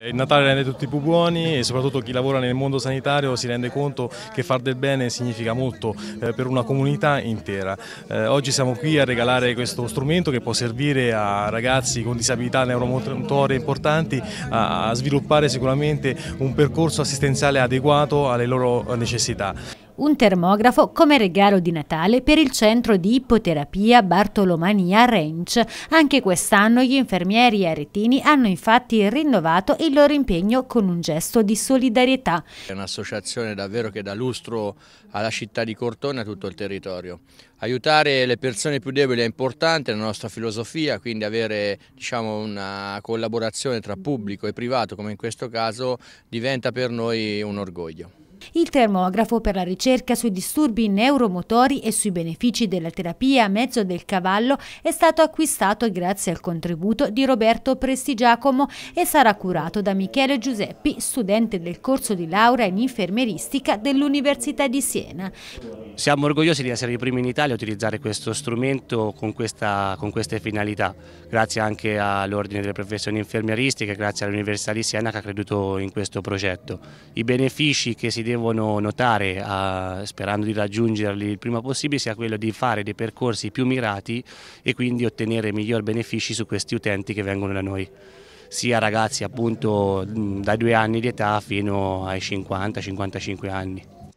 Il Natale rende tutti più buoni e soprattutto chi lavora nel mondo sanitario si rende conto che far del bene significa molto eh, per una comunità intera. Eh, oggi siamo qui a regalare questo strumento che può servire a ragazzi con disabilità neuromotorie importanti a sviluppare sicuramente un percorso assistenziale adeguato alle loro necessità un termografo come regalo di Natale per il centro di ipoterapia Bartolomania Ranch. Anche quest'anno gli infermieri aretini hanno infatti rinnovato il loro impegno con un gesto di solidarietà. È un'associazione davvero che dà lustro alla città di Cortona e a tutto il territorio. Aiutare le persone più deboli è importante, è la nostra filosofia, quindi avere diciamo, una collaborazione tra pubblico e privato, come in questo caso, diventa per noi un orgoglio. Il termografo per la ricerca sui disturbi neuromotori e sui benefici della terapia a mezzo del cavallo è stato acquistato grazie al contributo di Roberto Prestigiacomo e sarà curato da Michele Giuseppi, studente del corso di laurea in infermieristica dell'Università di Siena. Siamo orgogliosi di essere i primi in Italia a utilizzare questo strumento con, questa, con queste finalità, grazie anche all'Ordine delle Professioni Infermieristiche, grazie all'Università di Siena che ha creduto in questo progetto. I benefici che si devono notare a, sperando di raggiungerli il prima possibile sia quello di fare dei percorsi più mirati e quindi ottenere migliori benefici su questi utenti che vengono da noi sia ragazzi appunto dai due anni di età fino ai 50-55 anni.